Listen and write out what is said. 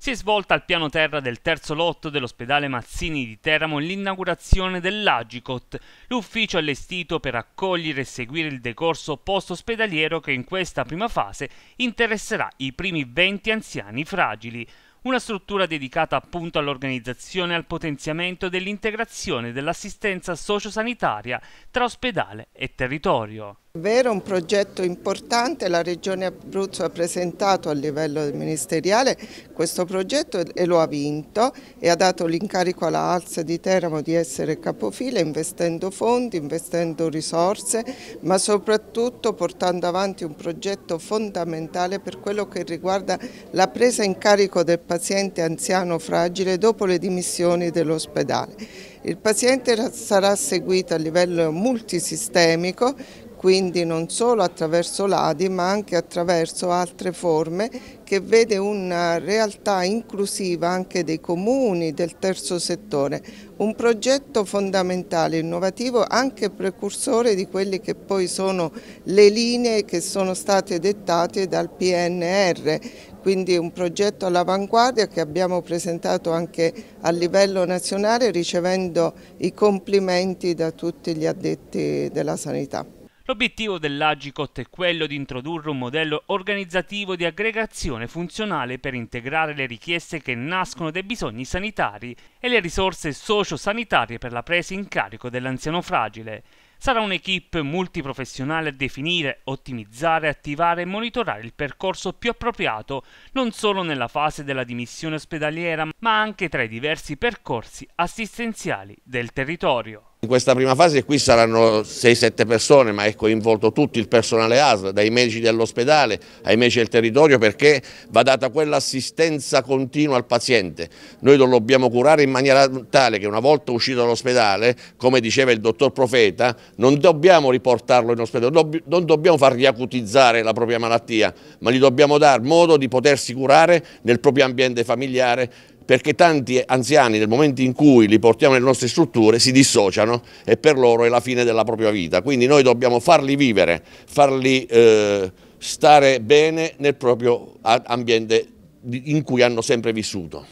Si è svolta al piano terra del terzo lotto dell'ospedale Mazzini di Teramo l'inaugurazione dell'Agicot, l'ufficio allestito per accogliere e seguire il decorso post-ospedaliero che in questa prima fase interesserà i primi 20 anziani fragili. Una struttura dedicata appunto all'organizzazione e al potenziamento dell'integrazione dell'assistenza sociosanitaria tra ospedale e territorio. Vero, un progetto importante, la Regione Abruzzo ha presentato a livello ministeriale questo progetto e lo ha vinto e ha dato l'incarico alla Alza di Teramo di essere capofila investendo fondi, investendo risorse, ma soprattutto portando avanti un progetto fondamentale per quello che riguarda la presa in carico del paziente anziano fragile dopo le dimissioni dell'ospedale. Il paziente sarà seguito a livello multisistemico quindi non solo attraverso l'ADI ma anche attraverso altre forme che vede una realtà inclusiva anche dei comuni, del terzo settore, un progetto fondamentale, innovativo, anche precursore di quelle che poi sono le linee che sono state dettate dal PNR, quindi un progetto all'avanguardia che abbiamo presentato anche a livello nazionale ricevendo i complimenti da tutti gli addetti della sanità. L'obiettivo dell'Agicot è quello di introdurre un modello organizzativo di aggregazione funzionale per integrare le richieste che nascono dai bisogni sanitari e le risorse socio-sanitarie per la presa in carico dell'anziano fragile. Sarà un'equipe multiprofessionale a definire, ottimizzare, attivare e monitorare il percorso più appropriato non solo nella fase della dimissione ospedaliera, ma anche tra i diversi percorsi assistenziali del territorio in questa prima fase qui saranno 6-7 persone ma è coinvolto tutto il personale ASL, dai medici dell'ospedale ai medici del territorio perché va data quell'assistenza continua al paziente. Noi lo dobbiamo curare in maniera tale che una volta uscito dall'ospedale, come diceva il dottor Profeta, non dobbiamo riportarlo in ospedale, non dobbiamo far riacutizzare la propria malattia, ma gli dobbiamo dare modo di potersi curare nel proprio ambiente familiare perché tanti anziani nel momento in cui li portiamo nelle nostre strutture si dissociano e per loro è la fine della propria vita, quindi noi dobbiamo farli vivere, farli eh, stare bene nel proprio ambiente in cui hanno sempre vissuto.